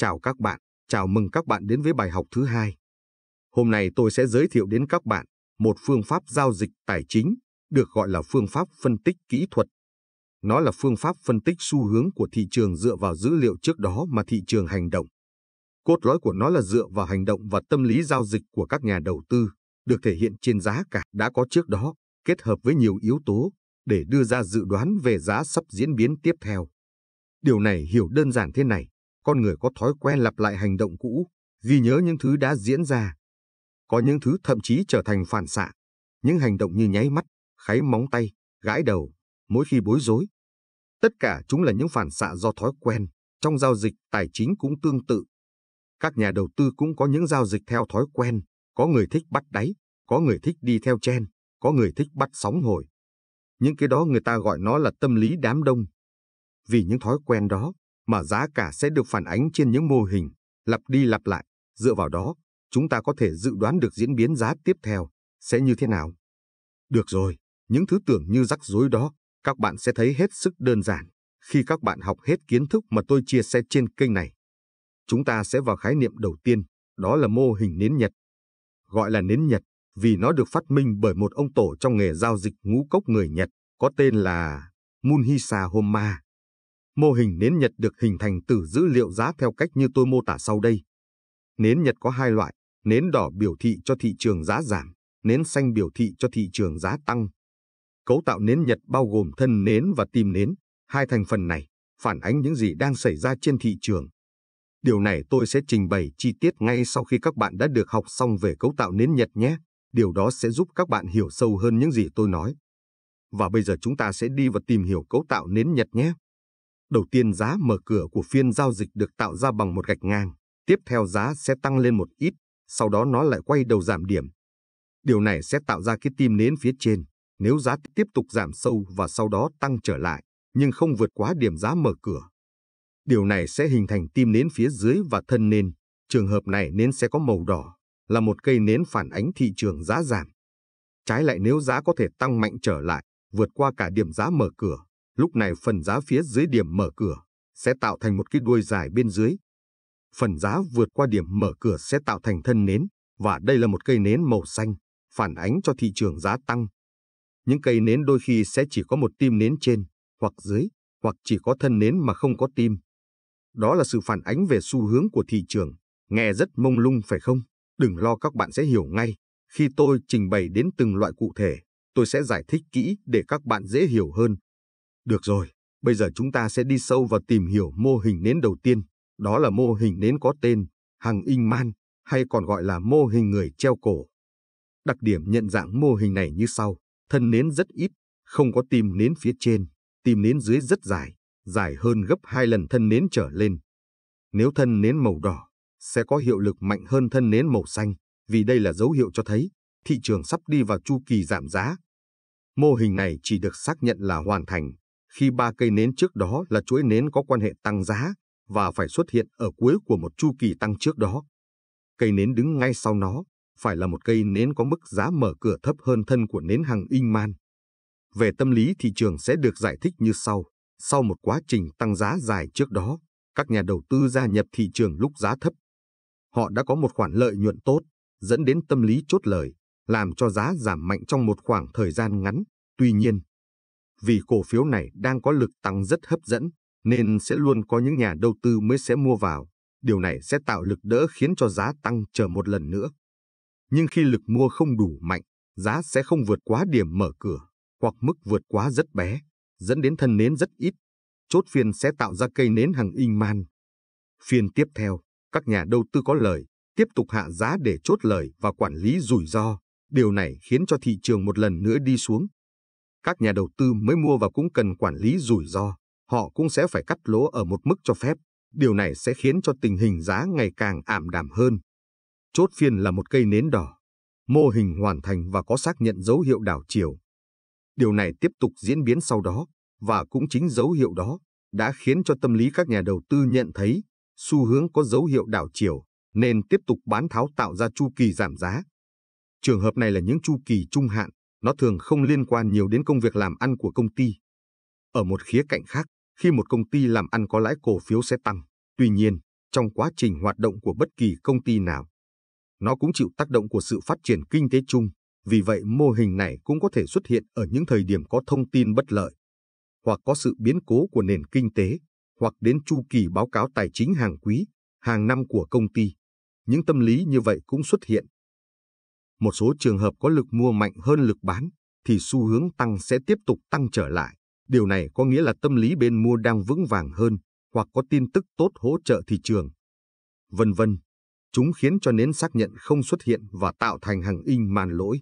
Chào các bạn, chào mừng các bạn đến với bài học thứ hai. Hôm nay tôi sẽ giới thiệu đến các bạn một phương pháp giao dịch tài chính được gọi là phương pháp phân tích kỹ thuật. Nó là phương pháp phân tích xu hướng của thị trường dựa vào dữ liệu trước đó mà thị trường hành động. Cốt lõi của nó là dựa vào hành động và tâm lý giao dịch của các nhà đầu tư, được thể hiện trên giá cả đã có trước đó, kết hợp với nhiều yếu tố để đưa ra dự đoán về giá sắp diễn biến tiếp theo. Điều này hiểu đơn giản thế này, con người có thói quen lặp lại hành động cũ, ghi nhớ những thứ đã diễn ra. Có những thứ thậm chí trở thành phản xạ, những hành động như nháy mắt, kháy móng tay, gãi đầu, mỗi khi bối rối. Tất cả chúng là những phản xạ do thói quen, trong giao dịch tài chính cũng tương tự. Các nhà đầu tư cũng có những giao dịch theo thói quen, có người thích bắt đáy, có người thích đi theo chen, có người thích bắt sóng hồi. Những cái đó người ta gọi nó là tâm lý đám đông. Vì những thói quen đó, mà giá cả sẽ được phản ánh trên những mô hình, lặp đi lặp lại. Dựa vào đó, chúng ta có thể dự đoán được diễn biến giá tiếp theo sẽ như thế nào. Được rồi, những thứ tưởng như rắc rối đó, các bạn sẽ thấy hết sức đơn giản khi các bạn học hết kiến thức mà tôi chia sẻ trên kênh này. Chúng ta sẽ vào khái niệm đầu tiên, đó là mô hình nến Nhật. Gọi là nến Nhật vì nó được phát minh bởi một ông tổ trong nghề giao dịch ngũ cốc người Nhật có tên là Munhisa Homa. Mô hình nến Nhật được hình thành từ dữ liệu giá theo cách như tôi mô tả sau đây. Nến Nhật có hai loại, nến đỏ biểu thị cho thị trường giá giảm, nến xanh biểu thị cho thị trường giá tăng. Cấu tạo nến Nhật bao gồm thân nến và tim nến, hai thành phần này phản ánh những gì đang xảy ra trên thị trường. Điều này tôi sẽ trình bày chi tiết ngay sau khi các bạn đã được học xong về cấu tạo nến Nhật nhé. Điều đó sẽ giúp các bạn hiểu sâu hơn những gì tôi nói. Và bây giờ chúng ta sẽ đi và tìm hiểu cấu tạo nến Nhật nhé. Đầu tiên giá mở cửa của phiên giao dịch được tạo ra bằng một gạch ngang, tiếp theo giá sẽ tăng lên một ít, sau đó nó lại quay đầu giảm điểm. Điều này sẽ tạo ra cái tim nến phía trên, nếu giá tiếp tục giảm sâu và sau đó tăng trở lại, nhưng không vượt quá điểm giá mở cửa. Điều này sẽ hình thành tim nến phía dưới và thân nến. Trường hợp này nến sẽ có màu đỏ, là một cây nến phản ánh thị trường giá giảm. Trái lại nếu giá có thể tăng mạnh trở lại, vượt qua cả điểm giá mở cửa, Lúc này phần giá phía dưới điểm mở cửa sẽ tạo thành một cái đuôi dài bên dưới. Phần giá vượt qua điểm mở cửa sẽ tạo thành thân nến, và đây là một cây nến màu xanh, phản ánh cho thị trường giá tăng. Những cây nến đôi khi sẽ chỉ có một tim nến trên, hoặc dưới, hoặc chỉ có thân nến mà không có tim. Đó là sự phản ánh về xu hướng của thị trường, nghe rất mông lung phải không? Đừng lo các bạn sẽ hiểu ngay, khi tôi trình bày đến từng loại cụ thể, tôi sẽ giải thích kỹ để các bạn dễ hiểu hơn. Được rồi, bây giờ chúng ta sẽ đi sâu vào tìm hiểu mô hình nến đầu tiên. Đó là mô hình nến có tên hàng in man hay còn gọi là mô hình người treo cổ. Đặc điểm nhận dạng mô hình này như sau. Thân nến rất ít, không có tìm nến phía trên, tìm nến dưới rất dài, dài hơn gấp hai lần thân nến trở lên. Nếu thân nến màu đỏ, sẽ có hiệu lực mạnh hơn thân nến màu xanh, vì đây là dấu hiệu cho thấy thị trường sắp đi vào chu kỳ giảm giá. Mô hình này chỉ được xác nhận là hoàn thành khi ba cây nến trước đó là chuỗi nến có quan hệ tăng giá và phải xuất hiện ở cuối của một chu kỳ tăng trước đó. Cây nến đứng ngay sau nó phải là một cây nến có mức giá mở cửa thấp hơn thân của nến hàng Inman. Về tâm lý thị trường sẽ được giải thích như sau. Sau một quá trình tăng giá dài trước đó, các nhà đầu tư gia nhập thị trường lúc giá thấp. Họ đã có một khoản lợi nhuận tốt, dẫn đến tâm lý chốt lời, làm cho giá giảm mạnh trong một khoảng thời gian ngắn. Tuy nhiên, vì cổ phiếu này đang có lực tăng rất hấp dẫn, nên sẽ luôn có những nhà đầu tư mới sẽ mua vào. Điều này sẽ tạo lực đỡ khiến cho giá tăng chờ một lần nữa. Nhưng khi lực mua không đủ mạnh, giá sẽ không vượt quá điểm mở cửa, hoặc mức vượt quá rất bé, dẫn đến thân nến rất ít. Chốt phiên sẽ tạo ra cây nến hàng in man. Phiên tiếp theo, các nhà đầu tư có lời, tiếp tục hạ giá để chốt lời và quản lý rủi ro. Điều này khiến cho thị trường một lần nữa đi xuống các nhà đầu tư mới mua và cũng cần quản lý rủi ro, họ cũng sẽ phải cắt lỗ ở một mức cho phép. Điều này sẽ khiến cho tình hình giá ngày càng ảm đạm hơn. Chốt phiên là một cây nến đỏ, mô hình hoàn thành và có xác nhận dấu hiệu đảo chiều. Điều này tiếp tục diễn biến sau đó, và cũng chính dấu hiệu đó đã khiến cho tâm lý các nhà đầu tư nhận thấy xu hướng có dấu hiệu đảo chiều nên tiếp tục bán tháo tạo ra chu kỳ giảm giá. Trường hợp này là những chu kỳ trung hạn, nó thường không liên quan nhiều đến công việc làm ăn của công ty. Ở một khía cạnh khác, khi một công ty làm ăn có lãi cổ phiếu sẽ tăng, tuy nhiên, trong quá trình hoạt động của bất kỳ công ty nào, nó cũng chịu tác động của sự phát triển kinh tế chung, vì vậy mô hình này cũng có thể xuất hiện ở những thời điểm có thông tin bất lợi, hoặc có sự biến cố của nền kinh tế, hoặc đến chu kỳ báo cáo tài chính hàng quý, hàng năm của công ty. Những tâm lý như vậy cũng xuất hiện một số trường hợp có lực mua mạnh hơn lực bán, thì xu hướng tăng sẽ tiếp tục tăng trở lại. Điều này có nghĩa là tâm lý bên mua đang vững vàng hơn hoặc có tin tức tốt hỗ trợ thị trường. Vân vân, chúng khiến cho nến xác nhận không xuất hiện và tạo thành hàng in màn lỗi.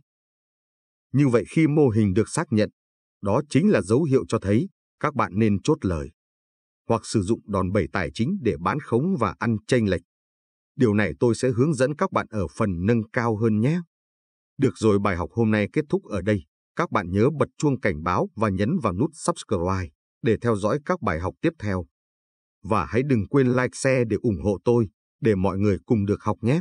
Như vậy khi mô hình được xác nhận, đó chính là dấu hiệu cho thấy các bạn nên chốt lời hoặc sử dụng đòn bẩy tài chính để bán khống và ăn chênh lệch. Điều này tôi sẽ hướng dẫn các bạn ở phần nâng cao hơn nhé. Được rồi bài học hôm nay kết thúc ở đây. Các bạn nhớ bật chuông cảnh báo và nhấn vào nút subscribe để theo dõi các bài học tiếp theo. Và hãy đừng quên like share để ủng hộ tôi, để mọi người cùng được học nhé.